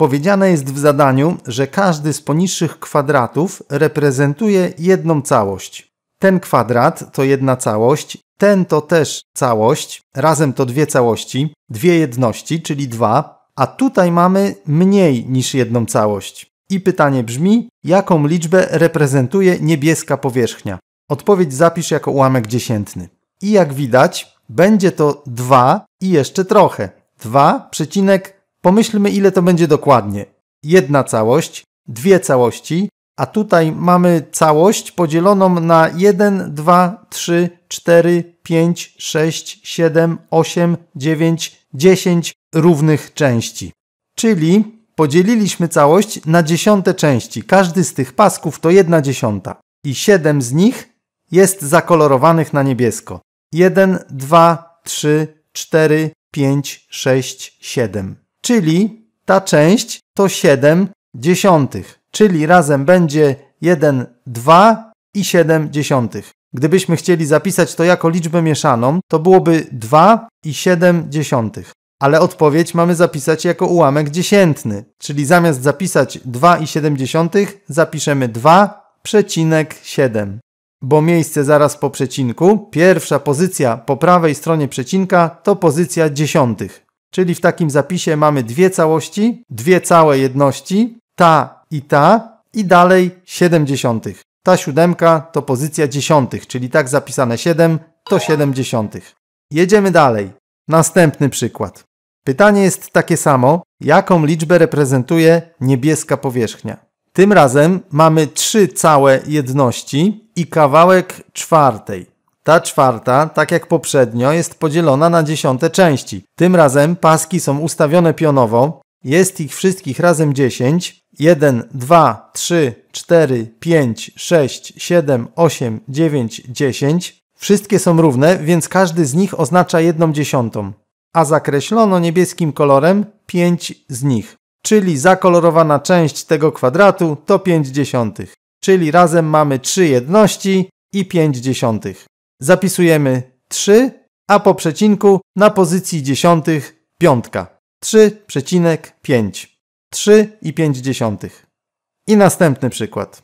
Powiedziane jest w zadaniu, że każdy z poniższych kwadratów reprezentuje jedną całość. Ten kwadrat to jedna całość, ten to też całość, razem to dwie całości, dwie jedności, czyli dwa, a tutaj mamy mniej niż jedną całość. I pytanie brzmi, jaką liczbę reprezentuje niebieska powierzchnia? Odpowiedź zapisz jako ułamek dziesiętny. I jak widać, będzie to 2 i jeszcze trochę. 2, Pomyślmy, ile to będzie dokładnie. Jedna całość, dwie całości, a tutaj mamy całość podzieloną na 1, 2, 3, 4, 5, 6, 7, 8, 9, 10 równych części. Czyli podzieliliśmy całość na dziesiąte części. Każdy z tych pasków to jedna dziesiąta. I 7 z nich jest zakolorowanych na niebiesko. 1, 2, 3, 4, 5, 6, 7 czyli ta część to 7 dziesiątych, czyli razem będzie 1, 2 i 7 dziesiątych. Gdybyśmy chcieli zapisać to jako liczbę mieszaną, to byłoby 2 i 7 dziesiątych. Ale odpowiedź mamy zapisać jako ułamek dziesiętny, czyli zamiast zapisać 2 i 7 dziesiątych, zapiszemy 2,7. Bo miejsce zaraz po przecinku, pierwsza pozycja po prawej stronie przecinka to pozycja dziesiątych, Czyli w takim zapisie mamy dwie całości, dwie całe jedności, ta i ta, i dalej 70. Ta siódemka to pozycja dziesiątych, czyli tak zapisane 7 to 70. Jedziemy dalej. Następny przykład. Pytanie jest takie samo, jaką liczbę reprezentuje niebieska powierzchnia. Tym razem mamy trzy całe jedności i kawałek czwartej. Ta czwarta, tak jak poprzednio, jest podzielona na dziesiąte części. Tym razem paski są ustawione pionowo, jest ich wszystkich razem 10. 1, 2, 3, 4, 5, 6, 7, 8, 9, 10. Wszystkie są równe, więc każdy z nich oznacza jedną dziesiątą. A zakreślono niebieskim kolorem 5 z nich. Czyli zakolorowana część tego kwadratu to 5 dziesiątych. Czyli razem mamy 3 jedności i 5 dziesiątych zapisujemy 3, a po przecinku na pozycji dziesiątych piątka. 3,5. 3 i 5 dziesiątych. I następny przykład.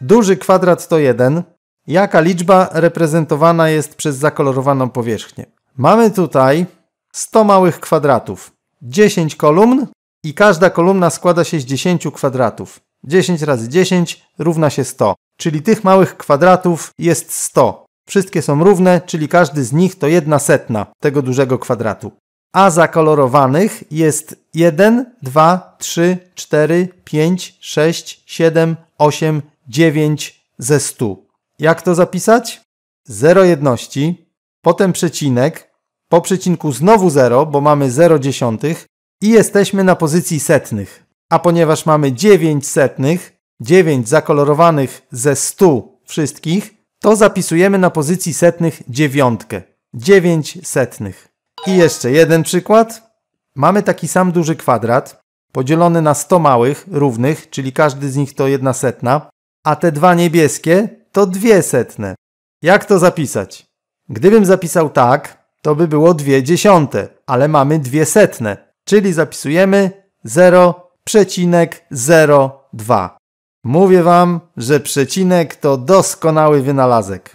Duży kwadrat to 1. Jaka liczba reprezentowana jest przez zakolorowaną powierzchnię? Mamy tutaj 100 małych kwadratów, 10 kolumn i każda kolumna składa się z 10 kwadratów. 10 razy 10 równa się 100, czyli tych małych kwadratów jest 100. Wszystkie są równe, czyli każdy z nich to jedna setna tego dużego kwadratu. A zakolorowanych jest 1, 2, 3, 4, 5, 6, 7, 8, 9 ze 100. Jak to zapisać? 0 jedności, potem przecinek, po przecinku znowu 0, bo mamy 0 dziesiątych i jesteśmy na pozycji setnych. A ponieważ mamy 9 setnych, 9 zakolorowanych ze 100 wszystkich, to zapisujemy na pozycji setnych dziewiątkę. 9 setnych. I jeszcze jeden przykład. Mamy taki sam duży kwadrat, podzielony na 100 małych, równych, czyli każdy z nich to jedna setna, a te dwa niebieskie to dwie setne. Jak to zapisać? Gdybym zapisał tak, to by było dwie dziesiąte, ale mamy dwie setne, czyli zapisujemy 0,02. Mówię wam, że przecinek to doskonały wynalazek.